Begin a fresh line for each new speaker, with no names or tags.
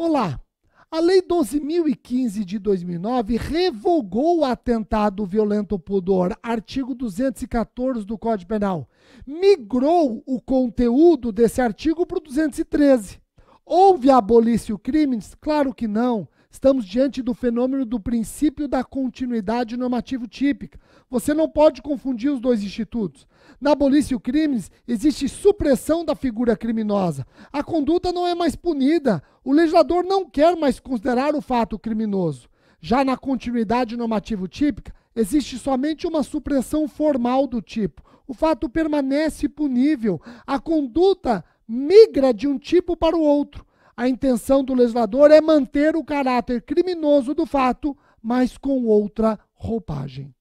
Olá! A Lei 12.015 de 2009 revogou o atentado violento pudor, artigo 214 do Código Penal. Migrou o conteúdo desse artigo para o 213. Houve abolício crimes? Claro que não. Estamos diante do fenômeno do princípio da continuidade normativo típica. Você não pode confundir os dois institutos. Na abolição crimes, existe supressão da figura criminosa. A conduta não é mais punida o legislador não quer mais considerar o fato criminoso. Já na continuidade normativo típica, existe somente uma supressão formal do tipo. O fato permanece punível. A conduta migra de um tipo para o outro. A intenção do legislador é manter o caráter criminoso do fato, mas com outra roupagem.